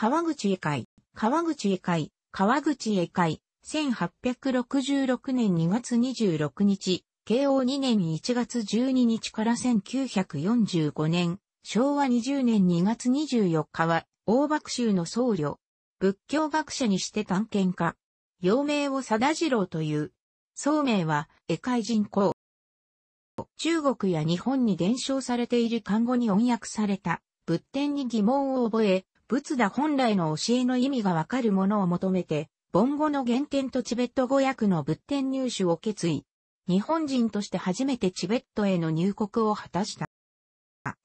川口絵会、川口絵会、川口絵会、1866年2月26日、慶応2年1月12日から1945年、昭和20年2月24日は、大爆州の僧侶、仏教学者にして探検家、陽明を貞次郎という、僧名は、絵会人口。中国や日本に伝承されている漢語に翻訳された、仏典に疑問を覚え、仏陀本来の教えの意味がわかるものを求めて、ボンゴの原点とチベット語訳の仏典入手を決意。日本人として初めてチベットへの入国を果たした。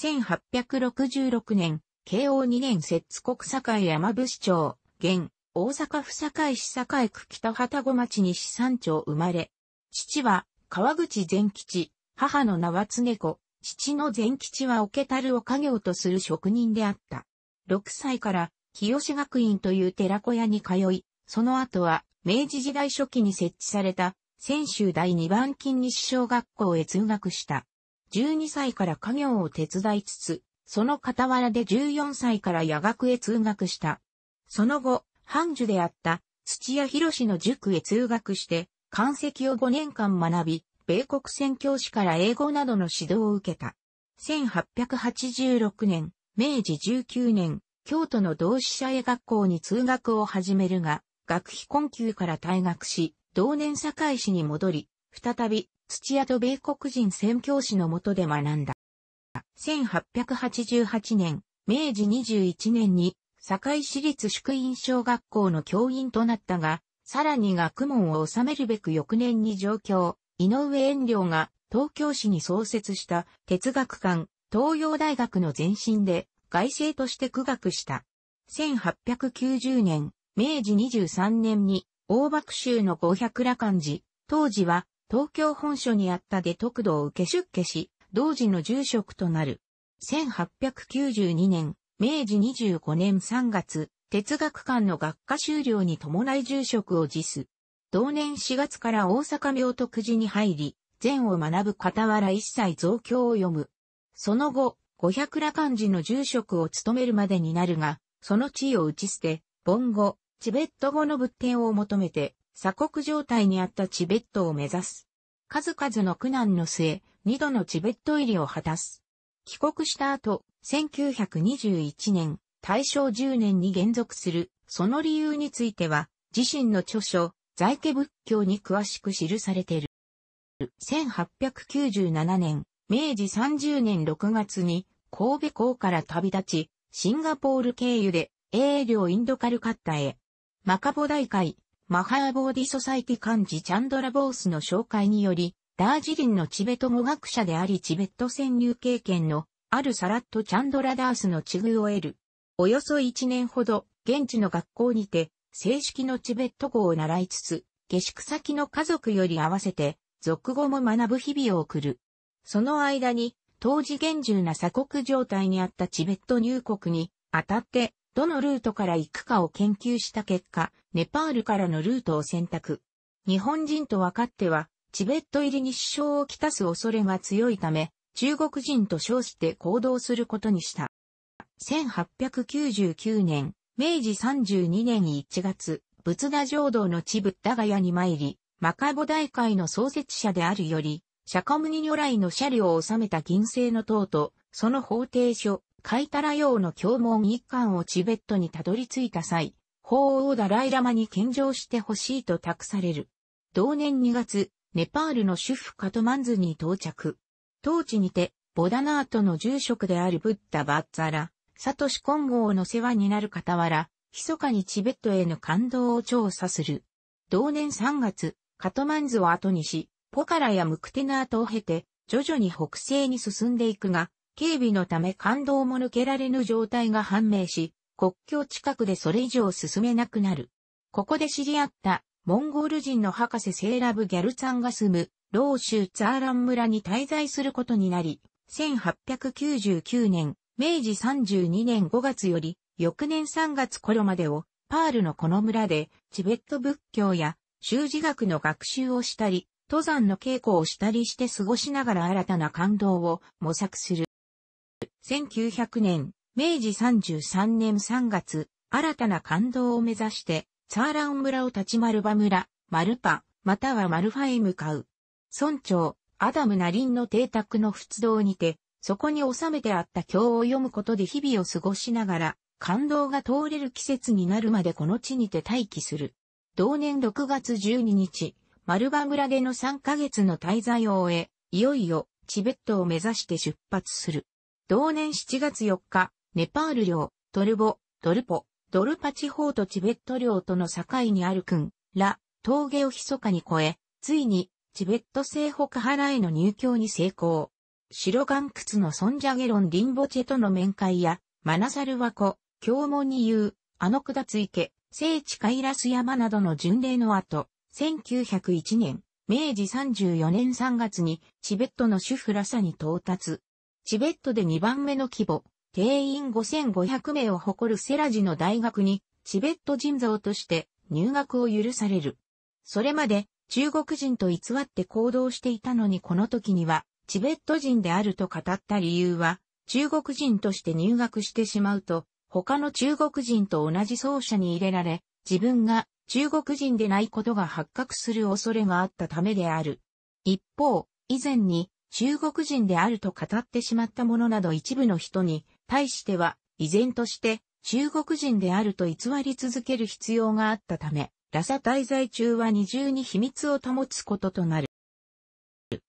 1866年、慶応2年摂津国境山伏町、現、大阪府堺市堺区北旗子町西三町生まれ。父は、川口善吉、母の名は常子、父の善吉は桶たるを家業とする職人であった。6歳から清志学院という寺小屋に通い、その後は明治時代初期に設置された泉州第二番金日小学校へ通学した。12歳から家業を手伝いつつ、その傍らで14歳から夜学へ通学した。その後、半主であった土屋博士の塾へ通学して、漢石を5年間学び、米国宣教師から英語などの指導を受けた。1886年、明治19年、京都の同志社へ学校に通学を始めるが、学費困窮から退学し、同年堺市に戻り、再び土屋と米国人宣教師の下で学んだ。1888年、明治21年に、堺市立宿院小学校の教員となったが、さらに学問を収めるべく翌年に上京、井上遠良が東京市に創設した哲学館東洋大学の前身で外生として苦学した。1890年、明治23年に大幕州の五百羅漢寺、当時は東京本所にあった出徳度を受け出家し、同時の住職となる。1892年、明治25年3月、哲学館の学科修了に伴い住職を辞す。同年4月から大阪明徳寺に入り、禅を学ぶ傍ら一切増強を読む。その後、五百羅漢寺の住職を務めるまでになるが、その地位を打ち捨て、盆語、チベット語の仏典を求めて、鎖国状態にあったチベットを目指す。数々の苦難の末、二度のチベット入りを果たす。帰国した後、1921年、大正10年に減続する、その理由については、自身の著書、在家仏教に詳しく記されている。1897年、明治30年6月に神戸港から旅立ち、シンガポール経由で英領インドカルカッタへ。マカボ大会、マハーボーディソサイティ幹事チャンドラボースの紹介により、ダージリンのチベット語学者でありチベット潜入経験のあるサラット・チャンドラダースの地遇を得る。およそ1年ほど、現地の学校にて、正式のチベット語を習いつつ、下宿先の家族より合わせて、俗語も学ぶ日々を送る。その間に、当時厳重な鎖国状態にあったチベット入国に、当たって、どのルートから行くかを研究した結果、ネパールからのルートを選択。日本人と分かっては、チベット入りに首相を来たす恐れが強いため、中国人と称して行動することにした。1899年、明治32年1月、仏陀浄土のチブッダガヤに参り、マカボ大会の創設者であるより、釈迦牟尼如来の車両を収めた銀製の塔と、その法廷書、カイタラ用の教文一巻をチベットにたどり着いた際、法王ダライラマに献上してほしいと託される。同年2月、ネパールの主婦カトマンズに到着。当地にて、ボダナートの住職であるブッダ・バッツァラ、サトシコゴ剛の世話になる傍ら、密かにチベットへの感動を調査する。同年3月、カトマンズを後にし、ポカラやムクテナートを経て、徐々に北西に進んでいくが、警備のため感動も抜けられぬ状態が判明し、国境近くでそれ以上進めなくなる。ここで知り合った、モンゴル人の博士セーラブ・ギャルツァンが住む、老州ツァーラン村に滞在することになり、1899年、明治32年5月より、翌年3月頃までを、パールのこの村で、チベット仏教や、修字学の学習をしたり、登山の稽古をしたりして過ごしながら新たな感動を模索する。1900年、明治33年3月、新たな感動を目指して、サーラン村を立ち丸場村、マルパ、またはマルファへ向かう。村長、アダム・ナリンの邸宅の仏堂にて、そこに収めてあった経を読むことで日々を過ごしながら、感動が通れる季節になるまでこの地にて待機する。同年6月12日、マルバ村での3ヶ月の滞在を終え、いよいよチベットを目指して出発する。同年7月4日、ネパール領、トルボ、ドルポ、ドルパ地方とチベット領との境にある君、ラ、峠を密かに越え、ついに、チベット西北原への入境に成功。白岩窟のソンジャゲロン・リンボチェとの面会や、マナサルワコ、京門に言う、あの下つ池、聖地カイラス山などの巡礼の後、1901年、明治34年3月にチベットの主婦ラサに到達。チベットで2番目の規模、定員5500名を誇るセラジの大学にチベット人像として入学を許される。それまで中国人と偽って行動していたのにこの時にはチベット人であると語った理由は中国人として入学してしまうと他の中国人と同じ奏者に入れられ自分が中国人でないことが発覚する恐れがあったためである。一方、以前に中国人であると語ってしまった者など一部の人に対しては、依然として中国人であると偽り続ける必要があったため、ラサ滞在中は二重に秘密を保つこととなる。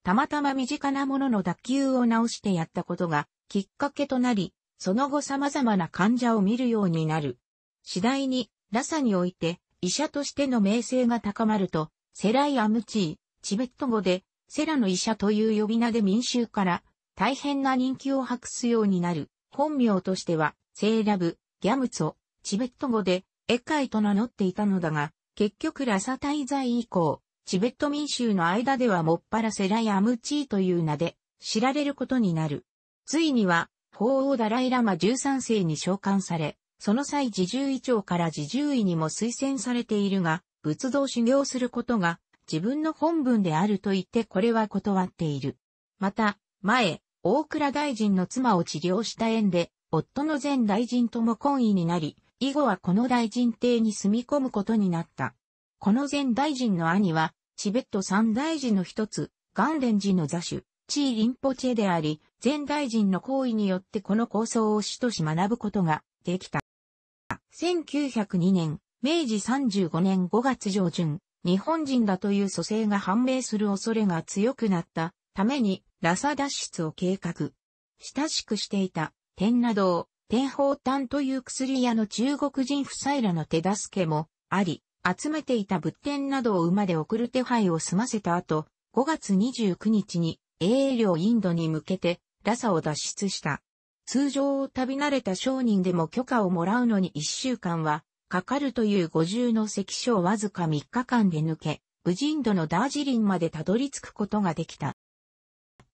たまたま身近なものの脱臼を直してやったことがきっかけとなり、その後様々な患者を見るようになる。次第に、ラサにおいて医者としての名声が高まると、セライ・アムチー、チベット語で、セラの医者という呼び名で民衆から大変な人気を博すようになる。本名としては、セーラブ、ギャムツォ、チベット語で、エカイと名乗っていたのだが、結局ラサ滞在以降、チベット民衆の間ではもっぱらセライ・アムチーという名で知られることになる。ついには、法王ダライラマ13世に召喚され、その際侍従医長から侍従医にも推薦されているが、仏道修行することが自分の本文であると言ってこれは断っている。また、前、大倉大臣の妻を治療した縁で、夫の前大臣とも懇意になり、以後はこの大臣邸に住み込むことになった。この前大臣の兄は、チベット三大臣の一つ、元ン寺の座主、チー・リンポチェであり、前大臣の行為によってこの構想を主とし学ぶことができた。1902年、明治35年5月上旬、日本人だという蘇生が判明する恐れが強くなったために、ラサ脱出を計画。親しくしていた、天など、天宝丹という薬屋の中国人夫妻らの手助けもあり、集めていた仏典などを馬で送る手配を済ませた後、5月29日に、英領インドに向けて、ラサを脱出した。通常を旅慣れた商人でも許可をもらうのに一週間はかかるという五重の関所をわずか三日間で抜け、無人度のダージリンまでたどり着くことができた。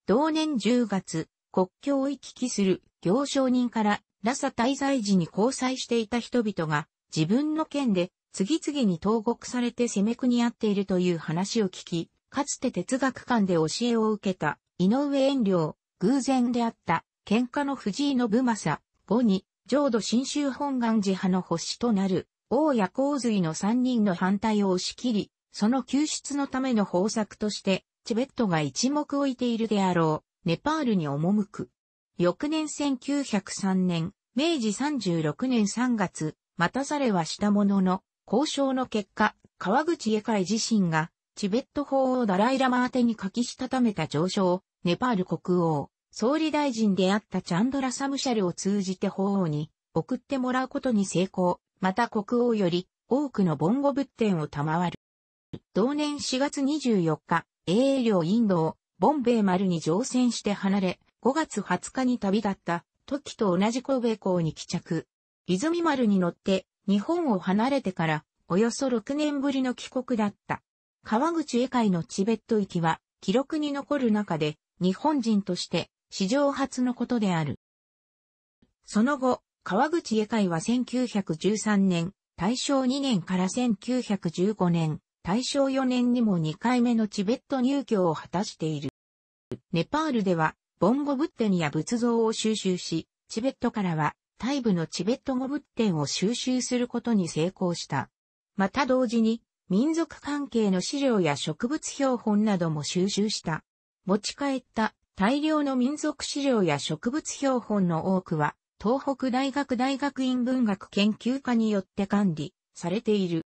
同年10月、国境を行き来する行商人からラサ滞在時に交際していた人々が自分の県で次々に投獄されて攻め国合っているという話を聞き、かつて哲学館で教えを受けた井上遠慮、偶然であった喧嘩の藤井信正、後に、浄土真宗本願寺派の星となる、王や洪水の3人の反対を押し切り、その救出のための方策として、チベットが一目置いているであろう、ネパールに赴く。翌年1903年、明治36年3月、待たされはしたものの、交渉の結果、川口家会自身が、チベット法をダライラマ宛てに書きしたためた上書を、ネパール国王、総理大臣であったチャンドラ・サムシャルを通じて法王に送ってもらうことに成功、また国王より多くのボンゴ仏典を賜る。同年4月24日、英領インドをボンベイ丸に乗船して離れ、5月20日に旅立った時と同じ神戸港に帰着。泉丸に乗って日本を離れてからおよそ6年ぶりの帰国だった。川口絵会のチベット行きは記録に残る中で日本人として史上初のことである。その後、川口家会は1913年、大正2年から1915年、大正4年にも2回目のチベット入居を果たしている。ネパールでは、ボンゴ仏典や仏像を収集し、チベットからは、大部のチベット語仏典を収集することに成功した。また同時に、民族関係の資料や植物標本なども収集した。持ち帰った大量の民族資料や植物標本の多くは、東北大学大学院文学研究科によって管理されている。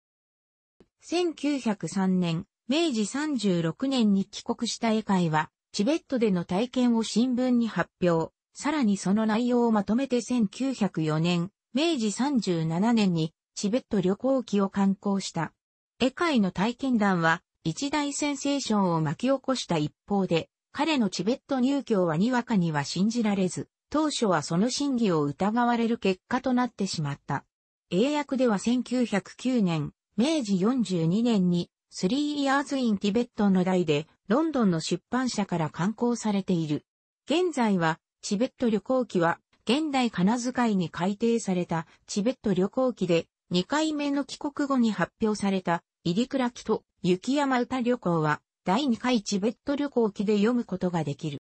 1903年、明治36年に帰国した絵会は、チベットでの体験を新聞に発表、さらにその内容をまとめて1904年、明治37年にチベット旅行記を刊行した。絵会の体験談は一大センセーションを巻き起こした一方で、彼のチベット入居はにわかには信じられず、当初はその真偽を疑われる結果となってしまった。英訳では1909年、明治42年に、スリーイヤーズインティベットの題で、ロンドンの出版社から刊行されている。現在は、チベット旅行記は、現代金遣いに改定されたチベット旅行記で、2回目の帰国後に発表された、イリクラキと雪山歌旅行は、第2回チベット旅行記で読むことができる。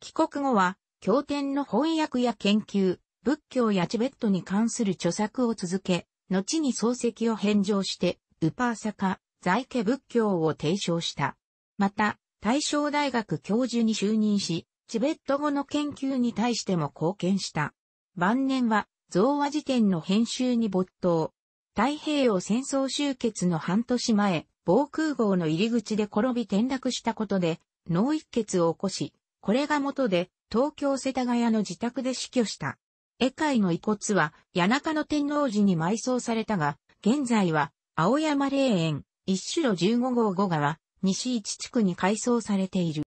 帰国後は、経典の翻訳や研究、仏教やチベットに関する著作を続け、後に漱石を返上して、ウパーサカ、在家仏教を提唱した。また、大正大学教授に就任し、チベット語の研究に対しても貢献した。晩年は、造和辞典の編集に没頭。太平洋戦争終結の半年前、防空壕の入り口で転び転落したことで、脳一血を起こし、これが元で、東京世田谷の自宅で死去した。絵界の遺骨は、谷中の天皇寺に埋葬されたが、現在は、青山霊園、一種路15号5川、西一地区に改装されている。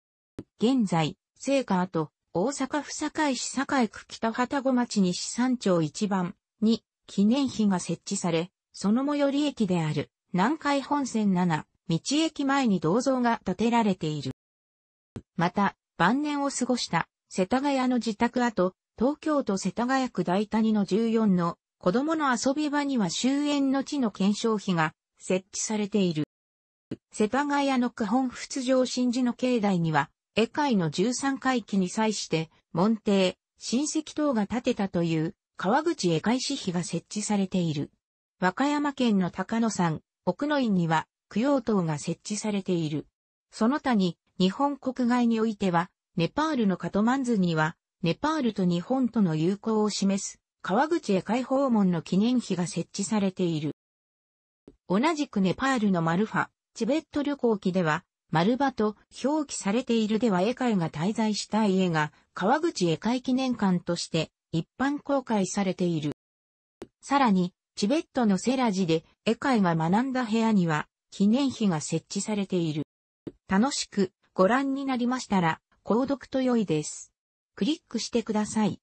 現在、聖火と、大阪府堺市堺区北旗子町西三町一番に記念碑が設置され、その最寄り駅である南海本線7、道駅前に銅像が建てられている。また、晩年を過ごした世田谷の自宅跡、東京都世田谷区大谷の14の子供の遊び場には終焉の地の検証碑が設置されている。世田谷の区本仏上神寺の境内には、絵界の13回忌に際して、門弟、親戚等が建てたという、川口絵界市碑が設置されている。和歌山県の高野山、奥の院には供養塔が設置されている。その他に、日本国外においては、ネパールのカトマンズには、ネパールと日本との友好を示す、川口へ会訪問の記念碑が設置されている。同じくネパールのマルファ、チベット旅行記では、マルバと表記されているでは絵会が滞在した家が、川口絵会記念館として一般公開されている。さらに、チベットのセラジで、絵会が学んだ部屋には、記念碑が設置されている。楽しくご覧になりましたら、購読と良いです。クリックしてください。